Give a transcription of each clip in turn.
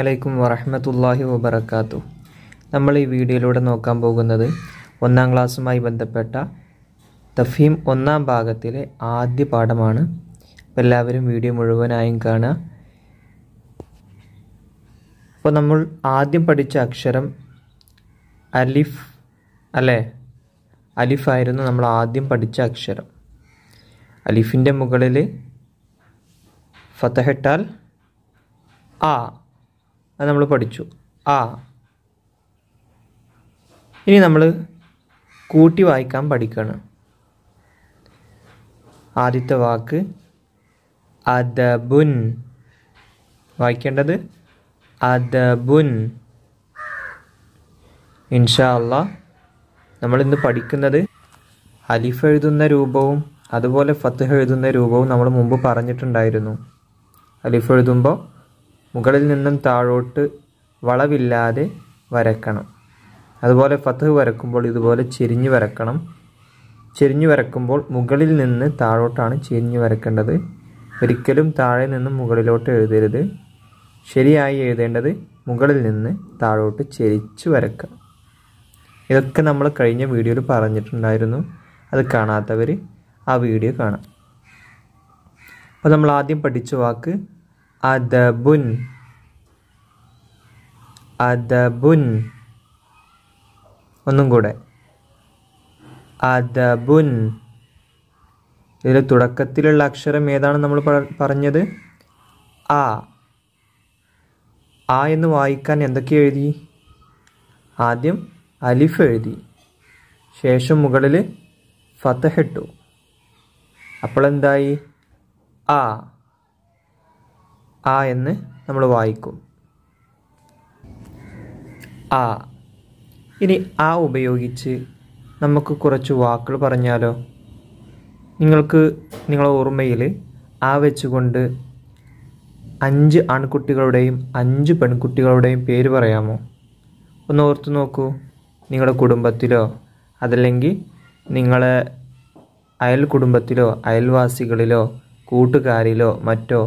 അലൈക്കും വറഹമത്തല്ലാഹി വബർക്കാത്തു നമ്മൾ ഈ വീഡിയോയിലൂടെ നോക്കാൻ പോകുന്നത് ഒന്നാം ക്ലാസ്സുമായി ബന്ധപ്പെട്ട തഫീം ഒന്നാം ഭാഗത്തിലെ ആദ്യ പാഠമാണ് എല്ലാവരും വീഡിയോ മുഴുവനായും കാണുക അപ്പോൾ നമ്മൾ ആദ്യം പഠിച്ച അക്ഷരം അലിഫ് അല്ലേ അലിഫായിരുന്നു നമ്മൾ ആദ്യം പഠിച്ച അക്ഷരം അലിഫിൻ്റെ മുകളിൽ ഫതഹിട്ടാൽ ആ അത് നമ്മൾ പഠിച്ചു ആ ഇനി നമ്മൾ കൂട്ടി വായിക്കാൻ പഠിക്കണം ആദ്യത്തെ വാക്ക് അദബുൻ വായിക്കേണ്ടത് അദബുൻ ഇൻഷാ നമ്മൾ നമ്മളിന്ന് പഠിക്കുന്നത് അലിഫ് എഴുതുന്ന രൂപവും അതുപോലെ ഫത്ത് എഴുതുന്ന രൂപവും നമ്മൾ മുമ്പ് പറഞ്ഞിട്ടുണ്ടായിരുന്നു അലിഫ് എഴുതുമ്പോൾ മുകളിൽ നിന്നും താഴോട്ട് വളവില്ലാതെ വരക്കണം അതുപോലെ ഫത്ത് വരക്കുമ്പോൾ ഇതുപോലെ ചെരിഞ്ഞു വരക്കണം ചെരിഞ്ഞു വരക്കുമ്പോൾ മുകളിൽ നിന്ന് താഴോട്ടാണ് ചെരിഞ്ഞു വരക്കേണ്ടത് ഒരിക്കലും താഴെ നിന്ന് മുകളിലോട്ട് എഴുതരുത് ശരിയായി എഴുതേണ്ടത് മുകളിൽ നിന്ന് താഴോട്ട് ചെരിച്ചു വരക്കുക ഇതൊക്കെ നമ്മൾ കഴിഞ്ഞ വീഡിയോയിൽ പറഞ്ഞിട്ടുണ്ടായിരുന്നു അത് കാണാത്തവർ ആ വീഡിയോ കാണാം അപ്പോൾ നമ്മൾ ആദ്യം പഠിച്ച വാക്ക് adabun adabun ഒന്നും കൂടെ adabun ഇതിൽ തുടക്കത്തിലുള്ള അക്ഷരം ഏതാണ് നമ്മൾ പറഞ്ഞത് ആ ആ എന്ന് വായിക്കാൻ എന്തൊക്കെ എഴുതി ആദ്യം അലിഫ് എഴുതി ശേഷം മുകളിൽ ഫതഹിട്ടു അപ്പോൾ എന്തായി ആ ആ എന്ന് നമ്മൾ വായിക്കും ആ ഇനി ആ ഉപയോഗിച്ച് നമുക്ക് കുറച്ച് വാക്കുകൾ പറഞ്ഞാലോ നിങ്ങൾക്ക് നിങ്ങളുടെ ഓർമ്മയിൽ ആ വെച്ചുകൊണ്ട് അഞ്ച് ആൺകുട്ടികളുടെയും അഞ്ച് പെൺകുട്ടികളുടെയും പേര് പറയാമോ ഒന്ന് ഓർത്തു നോക്കൂ നിങ്ങളുടെ കുടുംബത്തിലോ അതല്ലെങ്കിൽ നിങ്ങളെ അയൽ കുടുംബത്തിലോ അയൽവാസികളിലോ കൂട്ടുകാരിലോ മറ്റോ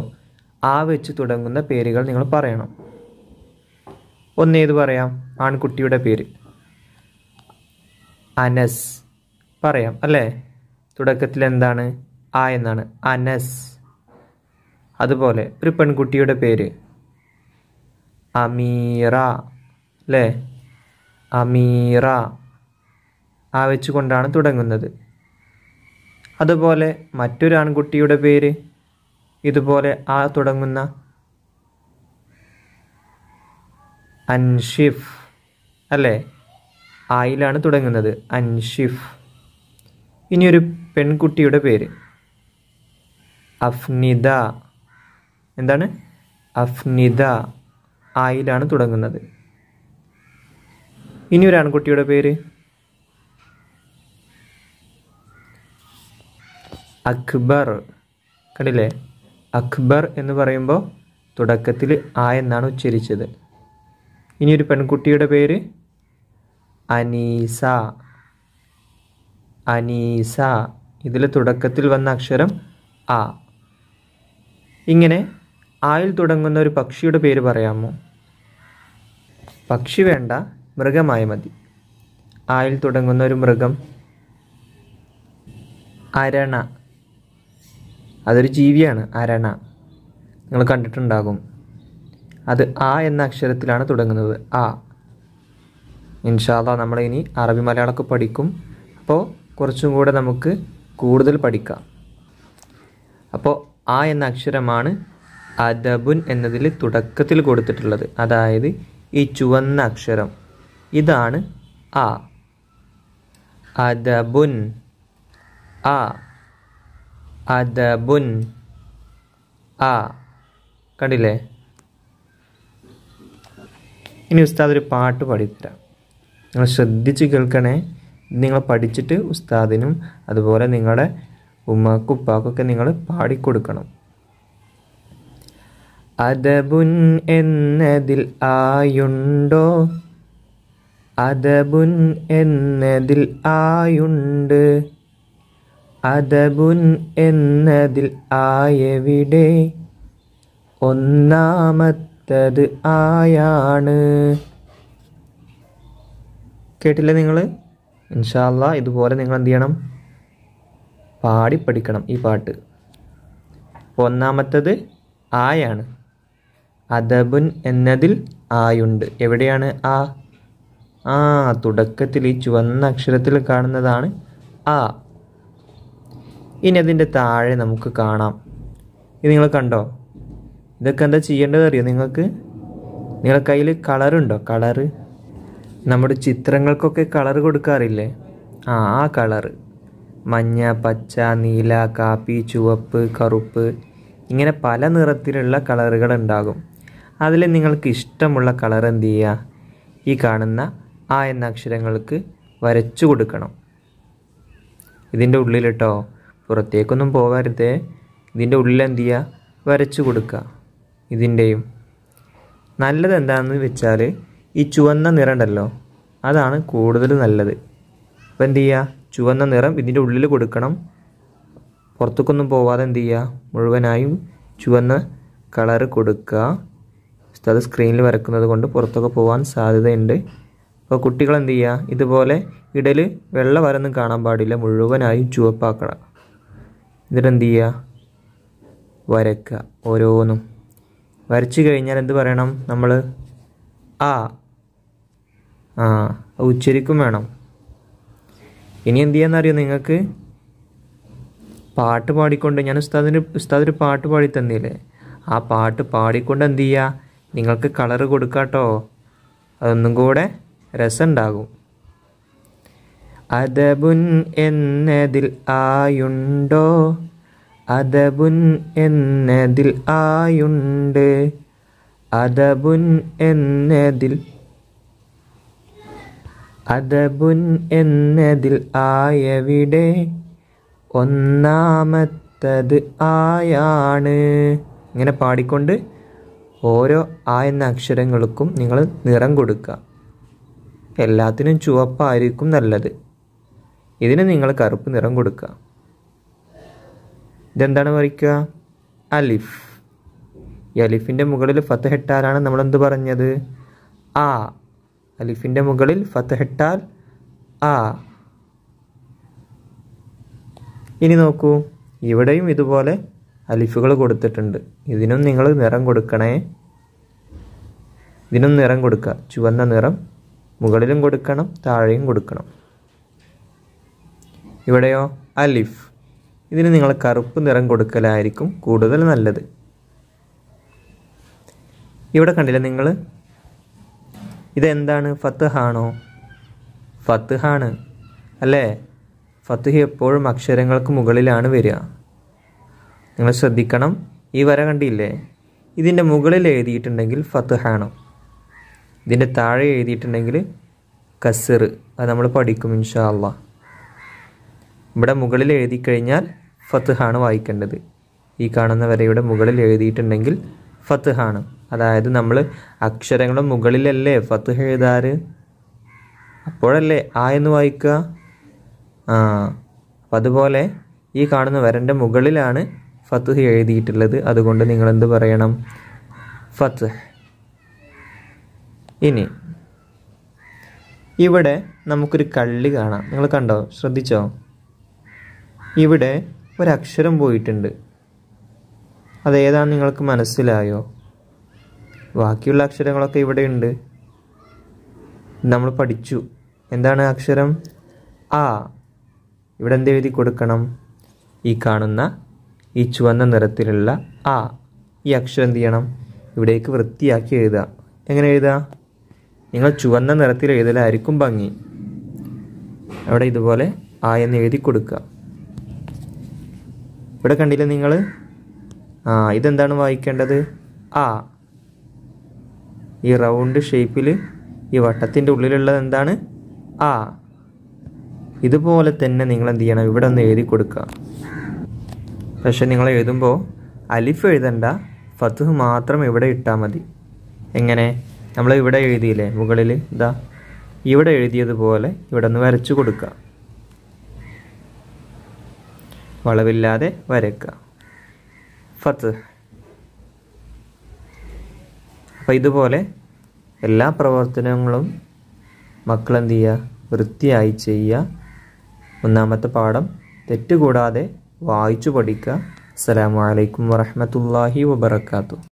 ആ വെച്ച് തുടങ്ങുന്ന പേരുകൾ നിങ്ങൾ പറയണം ഒന്നേത് പറയാം ആൺകുട്ടിയുടെ പേര് അനസ് പറയാം അല്ലേ തുടക്കത്തിൽ എന്താണ് ആ എന്നാണ് അനസ് അതുപോലെ ഒരു പെൺകുട്ടിയുടെ പേര് അമീറ അല്ലേ അമീറ ആ വെച്ചുകൊണ്ടാണ് തുടങ്ങുന്നത് അതുപോലെ മറ്റൊരു ആൺകുട്ടിയുടെ പേര് ഇതുപോലെ ആ തുടങ്ങുന്ന അൻഷിഫ് അല്ലേ ആയിലാണ് തുടങ്ങുന്നത് അൻഷിഫ് ഇനിയൊരു പെൺകുട്ടിയുടെ പേര് അഫ്നിദ എന്താണ് അഫ്നിദ ആയിലാണ് തുടങ്ങുന്നത് ഇനി ഒരു ആൺകുട്ടിയുടെ പേര് അക്ബർ കണ്ടില്ലേ അക്ബർ എന്ന് പറയുമ്പോൾ തുടക്കത്തിൽ ആ എന്നാണ് ഉച്ചരിച്ചത് ഇനിയൊരു പെൺകുട്ടിയുടെ പേര് അനീസ അനീസ ഇതിൽ തുടക്കത്തിൽ വന്ന അക്ഷരം ആ ഇങ്ങനെ ആയിൽ തുടങ്ങുന്ന ഒരു പക്ഷിയുടെ പേര് പറയാമോ പക്ഷി വേണ്ട മൃഗമായി മതി ആയിൽ തുടങ്ങുന്ന ഒരു മൃഗം അരണ അതൊരു ജീവിയാണ് അരണ നിങ്ങൾ കണ്ടിട്ടുണ്ടാകും അത് ആ എന്ന അക്ഷരത്തിലാണ് തുടങ്ങുന്നത് ആ ഇൻഷാല്ല നമ്മൾ ഇനി അറബി മലയാളമൊക്കെ പഠിക്കും അപ്പോൾ കുറച്ചും കൂടെ നമുക്ക് കൂടുതൽ പഠിക്കാം അപ്പോൾ ആ എന്ന അക്ഷരമാണ് അദബുൻ എന്നതിൽ തുടക്കത്തിൽ കൊടുത്തിട്ടുള്ളത് അതായത് ഈ ചുവന്ന അക്ഷരം ഇതാണ് ആ അദബുൻ ആ അദബുൻ ആ കണ്ടില്ലേ ഇനി ഉസ്താദ് ഒരു പാട്ട് പാടിത്തരാം നിങ്ങൾ ശ്രദ്ധിച്ച് കേൾക്കണേ നിങ്ങൾ പഠിച്ചിട്ട് ഉസ്താദിനും അതുപോലെ നിങ്ങളുടെ ഉമ്മാക്കും ഉപ്പാക്കൊക്കെ നിങ്ങൾ പാടിക്കൊടുക്കണം അദബുൻ എന്നതിൽ ആയുണ്ടോ അദബുൻ എന്നതിൽ ആയുണ്ട് അദബുൻ എന്നതിൽ ആയവിടെ ഒന്നാമത്തത് ആയാണ് കേട്ടില്ലേ നിങ്ങൾ ഇൻഷാല്ല ഇതുപോലെ നിങ്ങൾ എന്ത് ചെയ്യണം പാടി പഠിക്കണം ഈ പാട്ട് ഒന്നാമത്തത് ആയാണ് അദബുൻ എന്നതിൽ ആയുണ്ട് എവിടെയാണ് ആ ആ തുടക്കത്തിൽ ഈ ചുവന്ന അക്ഷരത്തിൽ കാണുന്നതാണ് ആ ഇനി അതിൻ്റെ താഴെ നമുക്ക് കാണാം ഇത് നിങ്ങൾ കണ്ടോ ഇതൊക്കെ എന്താ ചെയ്യേണ്ടത് അറിയോ നിങ്ങൾക്ക് നിങ്ങളുടെ കയ്യിൽ കളറുണ്ടോ കളറ് നമ്മുടെ ചിത്രങ്ങൾക്കൊക്കെ കളർ കൊടുക്കാറില്ലേ ആ ആ കളറ് മഞ്ഞ പച്ച നീല കാപ്പി ചുവപ്പ് കറുപ്പ് ഇങ്ങനെ പല നിറത്തിലുള്ള കളറുകൾ ഉണ്ടാകും അതിൽ നിങ്ങൾക്ക് ഇഷ്ടമുള്ള കളർ എന്ത് ചെയ്യുക ഈ കാണുന്ന ആ എന്ന അക്ഷരങ്ങൾക്ക് വരച്ചു കൊടുക്കണം ഇതിൻ്റെ ഉള്ളിലിട്ടോ പുറത്തേക്കൊന്നും പോകരുത് ഇതിൻ്റെ ഉള്ളിൽ എന്ത് ചെയ്യുക വരച്ചു കൊടുക്കുക ഇതിൻ്റെയും നല്ലത് എന്താണെന്ന് വെച്ചാൽ ഈ ചുവന്ന നിറം ഉണ്ടല്ലോ അതാണ് കൂടുതൽ നല്ലത് അപ്പോൾ എന്ത് ചെയ്യുക ചുവന്ന നിറം ഇതിൻ്റെ ഉള്ളിൽ കൊടുക്കണം പുറത്തേക്കൊന്നും പോവാതെ എന്ത് ചെയ്യുക മുഴുവനായും ചുവന്ന കളർ കൊടുക്കുക അത് സ്ക്രീനിൽ വരക്കുന്നത് കൊണ്ട് പുറത്തൊക്കെ പോകാൻ സാധ്യതയുണ്ട് അപ്പോൾ കുട്ടികൾ എന്ത് ചെയ്യുക ഇതുപോലെ ഇടയിൽ വെള്ള വരൊന്നും കാണാൻ പാടില്ല മുഴുവനായും ചുവപ്പാക്കണം എന്നിട്ട് എന്ത് ചെയ്യുക വരക്കുക ഓരോന്നും വരച്ചു കഴിഞ്ഞാൽ എന്ത് പറയണം നമ്മൾ ആ ആ ഉച്ചരിക്കും വേണം ഇനി എന്ത് ചെയ്യാന്നറിയോ നിങ്ങൾക്ക് പാട്ട് പാടിക്കൊണ്ട് ഞാൻ ഉസ്താദിന് ഉസ്താദൊരു പാട്ട് പാടി തന്നില്ലേ ആ പാട്ട് പാടിക്കൊണ്ട് എന്ത് ചെയ്യുക നിങ്ങൾക്ക് കളറ് കൊടുക്കാട്ടോ അതൊന്നും കൂടെ രസമുണ്ടാകും അദബുൻ എന്നതിൽ ആയുണ്ടോ അദബുൻ എന്നതിൽ ആയുണ്ട് അദബുൻ എന്നതിൽ അദബുൻ എന്നതിൽ ആയവിടെ ഒന്നാമത്തത് ആയാണ് ഇങ്ങനെ പാടിക്കൊണ്ട് ഓരോ ആ എന്ന അക്ഷരങ്ങൾക്കും നിങ്ങൾ നിറം കൊടുക്കുക എല്ലാത്തിനും ചുവപ്പായിരിക്കും നല്ലത് ഇതിന് നിങ്ങൾ കറുപ്പ് നിറം കൊടുക്കുക ഇതെന്താണ് വരയ്ക്കുക അലിഫ് ഈ അലിഫിൻ്റെ മുകളിൽ ഫത്തഹെട്ടാലാണ് എന്ത് പറഞ്ഞത് ആ അലിഫിൻ്റെ മുകളിൽ ഫത്തഹെട്ടാൽ ആ ഇനി നോക്കൂ ഇവിടെയും ഇതുപോലെ അലിഫുകൾ കൊടുത്തിട്ടുണ്ട് ഇതിനും നിങ്ങൾ നിറം കൊടുക്കണേ ഇതിനും നിറം കൊടുക്കുക ചുവന്ന നിറം മുകളിലും കൊടുക്കണം താഴെയും കൊടുക്കണം ഇവിടെയോ അലിഫ് ഇതിന് നിങ്ങൾ കറുപ്പ് നിറം കൊടുക്കലായിരിക്കും കൂടുതൽ നല്ലത് ഇവിടെ കണ്ടില്ല നിങ്ങൾ ഇതെന്താണ് ഫത്ത്ഹാണോ ഫത്ത്ഹാണ് അല്ലേ ഫത്തുഹി എപ്പോഴും അക്ഷരങ്ങൾക്ക് മുകളിലാണ് വരിക നിങ്ങൾ ശ്രദ്ധിക്കണം ഈ വര കണ്ടില്ലേ ഇതിൻ്റെ മുകളിൽ എഴുതിയിട്ടുണ്ടെങ്കിൽ ഫത്തുഹാണ് ഇതിൻ്റെ താഴെ എഴുതിയിട്ടുണ്ടെങ്കിൽ കസിർ അത് നമ്മൾ പഠിക്കും ഇൻഷാ അള്ളാഹ് ഇവിടെ മുകളിൽ എഴുതി കഴിഞ്ഞാൽ ഫത്ത്ഹാണ് വായിക്കേണ്ടത് ഈ കാണുന്ന വരയുടെ മുകളിൽ എഴുതിയിട്ടുണ്ടെങ്കിൽ ഫത്ത്ഹാണ് അതായത് നമ്മൾ അക്ഷരങ്ങളുടെ മുകളിലല്ലേ ഫത്ത് എഴുതാറ് അപ്പോഴല്ലേ ആ എന്ന് വായിക്കുക ആ അപ്പം അതുപോലെ ഈ കാണുന്ന വരൻ്റെ മുകളിലാണ് ഫത്ത് എഴുതിയിട്ടുള്ളത് അതുകൊണ്ട് നിങ്ങൾ എന്ത് പറയണം ഫത്ത് ഇനി ഇവിടെ നമുക്കൊരു കള്ളി കാണാം നിങ്ങൾ കണ്ടോ ശ്രദ്ധിച്ചോ ഇവിടെ ഒരക്ഷരം പോയിട്ടുണ്ട് അതേതാണ് നിങ്ങൾക്ക് മനസ്സിലായോ ബാക്കിയുള്ള അക്ഷരങ്ങളൊക്കെ ഇവിടെയുണ്ട് നമ്മൾ പഠിച്ചു എന്താണ് അക്ഷരം ആ ഇവിടെ എന്ത് എഴുതി കൊടുക്കണം ഈ കാണുന്ന ഈ ചുവന്ന നിറത്തിലുള്ള ആ ഈ അക്ഷരം എന്ത് ചെയ്യണം ഇവിടേക്ക് വൃത്തിയാക്കി എഴുതുക എങ്ങനെ എഴുതുക നിങ്ങൾ ചുവന്ന നിറത്തിൽ എഴുതലായിരിക്കും ഭംഗി അവിടെ ഇതുപോലെ ആ എന്ന് എഴുതി കൊടുക്കുക ഇവിടെ കണ്ടില്ലേ നിങ്ങൾ ആ ഇതെന്താണ് വായിക്കേണ്ടത് ആ ഈ റൗണ്ട് ഷേപ്പിൽ ഈ വട്ടത്തിൻ്റെ ഉള്ളിലുള്ളത് എന്താണ് ആ ഇതുപോലെ തന്നെ നിങ്ങൾ എന്ത് ചെയ്യണം ഇവിടെ ഒന്ന് എഴുതി കൊടുക്കുക പക്ഷെ നിങ്ങൾ എഴുതുമ്പോൾ അലിഫ് എഴുതണ്ട ഫത്തുഹ് മാത്രം ഇവിടെ ഇട്ടാൽ മതി എങ്ങനെ നമ്മൾ ഇവിടെ എഴുതിയില്ലേ മുകളിൽ ഇതാ ഇവിടെ എഴുതിയതുപോലെ ഇവിടെ ഒന്ന് വരച്ചു കൊടുക്കുക വളവില്ലാതെ വരയ്ക്കുക ഫത്ത് അപ്പം ഇതുപോലെ എല്ലാ പ്രവർത്തനങ്ങളും മക്കളെന്ത് ചെയ്യുക വൃത്തിയായി ചെയ്യുക ഒന്നാമത്തെ പാഠം തെറ്റുകൂടാതെ വായിച്ചു പഠിക്കുക അസ്സലാമു അലൈക്കും വറഹ്മത്തുള്ളാഹി വബർക്കാത്തു